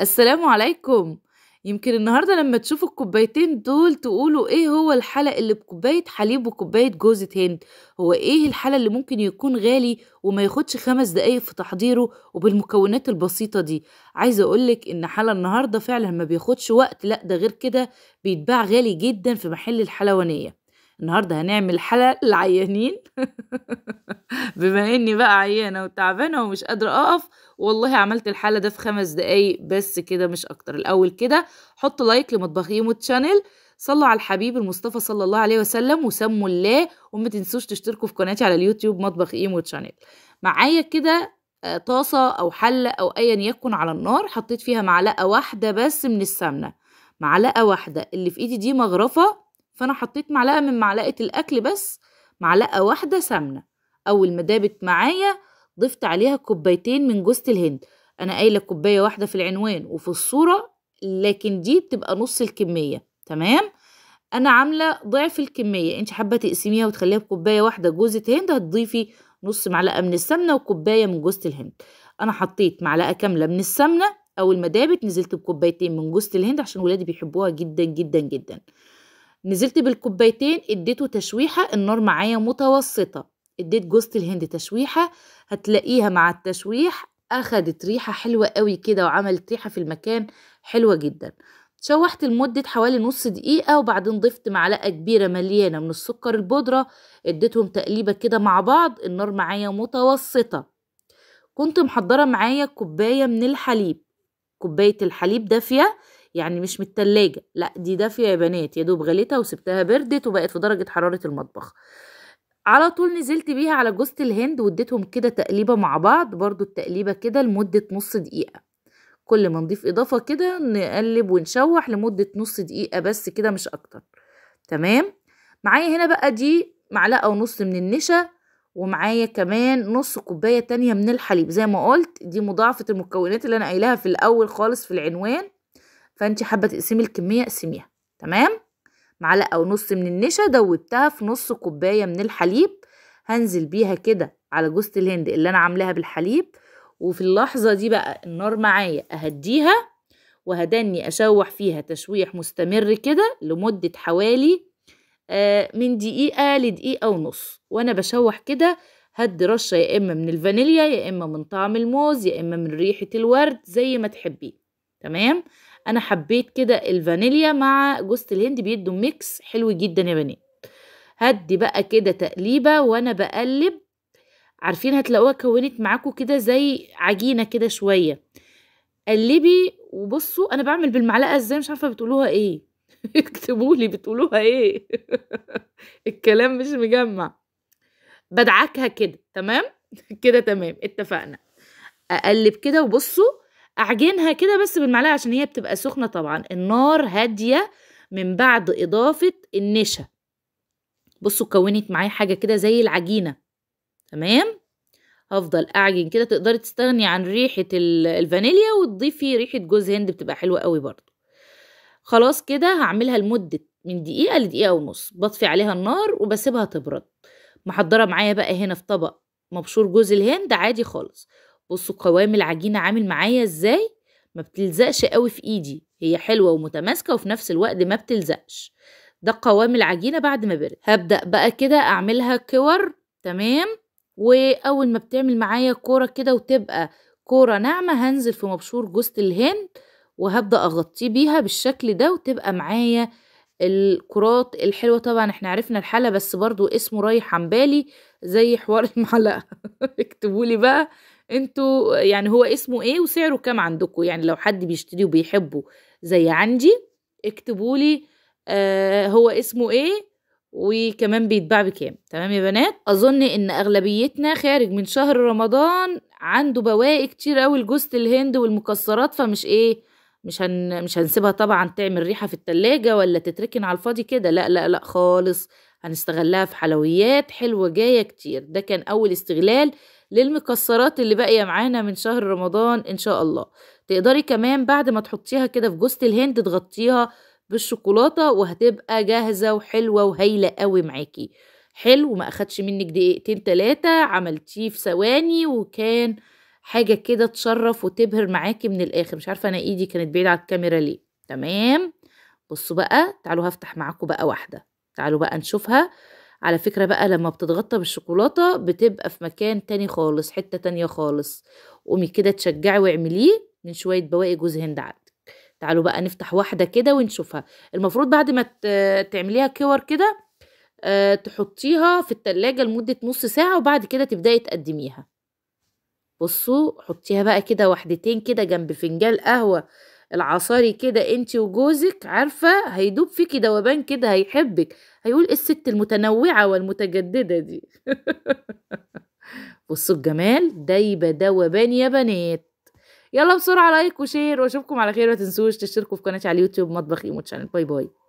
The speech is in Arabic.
السلام عليكم يمكن النهاردة لما تشوفوا الكوبايتين دول تقولوا ايه هو الحلق اللي بكوباية حليب وكوباية جوزة هند هو ايه الحلق اللي ممكن يكون غالي وما ياخدش خمس دقايق في تحضيره وبالمكونات البسيطة دي عايزة اقولك ان حلق النهاردة فعلا ما بياخدش وقت لا ده غير كده بيتباع غالي جدا في محل الحلوانية النهارده هنعمل حلقه للعيانين بما اني بقى عيانه وتعبانه ومش قادره اقف والله عملت الحلقه ده في خمس دقايق بس كده مش اكتر الاول كده حطوا لايك لمطبخيهم تشانل صلوا على الحبيب المصطفى صلى الله عليه وسلم وسموا الله وما تنسوش تشتركوا في قناتي على اليوتيوب مطبخ ايمو تشانل معايا كده آه، طاسة أو حلة أو أيا يكن على النار حطيت فيها معلقة واحدة بس من السمنة معلقة واحدة اللي في إيدي دي مغرفة فأنا حطيت معلقة من معلقة الأكل بس معلقة واحدة سمنة أول ما دابت معايا ضفت عليها كوبايتين من جوزة الهند أنا قايلة كوباية واحدة في العنوان وفي الصورة لكن دي بتبقى نص الكمية تمام أنا عاملة ضعف الكمية أنت حابة تقسميها وتخليها بكوباية واحدة جوزة هند هتضيفي نص معلقة من السمنة وكوباية من جوزة الهند أنا حطيت معلقة كاملة من السمنة أول ما دابت نزلت بكوبايتين من جوزة الهند عشان ولادي بيحبوها جدا جدا جدا نزلت بالكوبايتين اديته تشويحة النار معايا متوسطة اديت جوزة الهند تشويحة هتلاقيها مع التشويح اخدت ريحة حلوة قوي كده وعملت ريحة في المكان حلوة جدا شوحت لمدة حوالي نص دقيقة وبعدين ضفت معلقة كبيرة مليانة من السكر البودرة اديتهم تقليبة كده مع بعض النار معايا متوسطة كنت محضرة معايا كوباية من الحليب كوباية الحليب دافية يعني مش من التلاجة لا دي دافية يا بنات يا دوب غليتها وسبتها بردت وبقت في درجة حرارة المطبخ على طول نزلت بيها على جوزة الهند واديتهم كده تقليبة مع بعض برضو التقليبة كده لمدة نص دقيقة كل ما نضيف إضافة كده نقلب ونشوح لمدة نص دقيقة بس كده مش أكتر تمام معايا هنا بقى دي معلقة ونص من النشا ومعايا كمان نص كوباية تانية من الحليب زي ما قلت دي مضاعفة المكونات اللي أنا قايلاها في الأول خالص في العنوان فانت حابه تقسمي الكميه اقسميها تمام معلقه ونص من النشا دوبتها في نص كوبايه من الحليب هنزل بيها كده على جوزة الهند اللي انا عاملاها بالحليب وفي اللحظه دي بقى النار معايا اهديها وهدني اشوح فيها تشويح مستمر كده لمده حوالي آه، من دقيقه لدقيقه ونص وانا بشوح كده هدي رشه يا اما من الفانيليا يا اما من طعم الموز يا اما من ريحه الورد زي ما تحبيه تمام انا حبيت كده الفانيليا مع جوز الهند بيدوا ميكس حلو جدا يا بنات هدي بقى كده تقليبه وانا بقلب عارفين هتلاقوها كونت معاكم كده زي عجينه كده شويه قلبي وبصوا انا بعمل بالمعلقه ازاي مش عارفه بتقولوها ايه اكتبوا لي بتقولوها ايه الكلام مش مجمع بدعكها كده تمام كده تمام اتفقنا اقلب كده وبصوا أعجنها كده بس بالمعلقة عشان هي بتبقى سخنة طبعا النار هادية من بعد إضافة النشا بصوا كونت معايا حاجة كده زي العجينة تمام هفضل أعجن كده تقدري تستغني عن ريحة الفانيليا وتضيفي ريحة جوز هند بتبقى حلوة قوي برضو خلاص كده هعملها لمدة من دقيقة لدقيقة ونص بطفي عليها النار وبسيبها تبرد محضرة معايا بقى هنا في طبق مبشور جوز الهند عادي خالص بصوا قوام العجينة عامل معايا ازاي ما بتلزقش قوي في ايدي هي حلوة ومتماسكة وفي نفس الوقت ما بتلزقش ده قوام العجينة بعد ما برد هبدأ بقى كده اعملها كور تمام واول ما بتعمل معايا كورة كده وتبقى كورة ناعمة هنزل في مبشور جوزة الهند وهبدأ اغطيه بيها بالشكل ده وتبقى معايا الكرات الحلوة طبعا احنا عرفنا الحالة بس برضو اسمه رايح عن بالي زي حوار المعلقة اكتبولي بقى انتوا يعني هو اسمه ايه وسعره كام عندكم يعني لو حد بيشتريه وبيحبه زي عندي اكتبوا لي آه هو اسمه ايه وكمان بيتباع بكام تمام يا بنات اظن ان اغلبيتنا خارج من شهر رمضان عنده بواقي كتير قوي الجوز الهند والمكسرات فمش ايه مش هن مش هنسيبها طبعا تعمل ريحه في التلاجة ولا تتركن على الفاضي كده لا لا لا خالص هنستغلها في حلويات حلوة جاية كتير ده كان أول استغلال للمكسرات اللي باقية معانا من شهر رمضان إن شاء الله تقدري كمان بعد ما تحطيها كده في جوزة الهند تغطيها بالشوكولاتة وهتبقى جاهزة وحلوة وهايلة قوي معاكي حلو ما أخدش منك دقيقتين تلاتة عملتيه في ثواني وكان حاجة كده تشرف وتبهر معاكي من الآخر مش عارفة أنا إيدي كانت بعيدة على الكاميرا ليه تمام بصوا بقى تعالوا هفتح معاكم بقى واحدة تعالوا بقى نشوفها على فكرة بقى لما بتتغطى بالشوكولاتة بتبقى في مكان تاني خالص حتة تانية خالص قومي كده تشجعي واعمليه من شوية بواقي جوز هند عندك تعالوا بقى نفتح واحدة كده ونشوفها المفروض بعد ما تعمليها كور كده آه، تحطيها في التلاجة لمدة نص ساعة وبعد كده تبدأي تقدميها بصوا حطيها بقى كده واحدتين كده جنب فنجان قهوة العصاري كده انت وجوزك عارفه هيدوب فيكي دوبان كده هيحبك هيقول الست المتنوعه والمتجدده دي بصوا الجمال دايبه دوبان يا بنات يلا بسرعه لايك وشير واشوفكم على خير ما تنسوش تشتركوا في قناتي على اليوتيوب مطبخ ايمو تشانل باي باي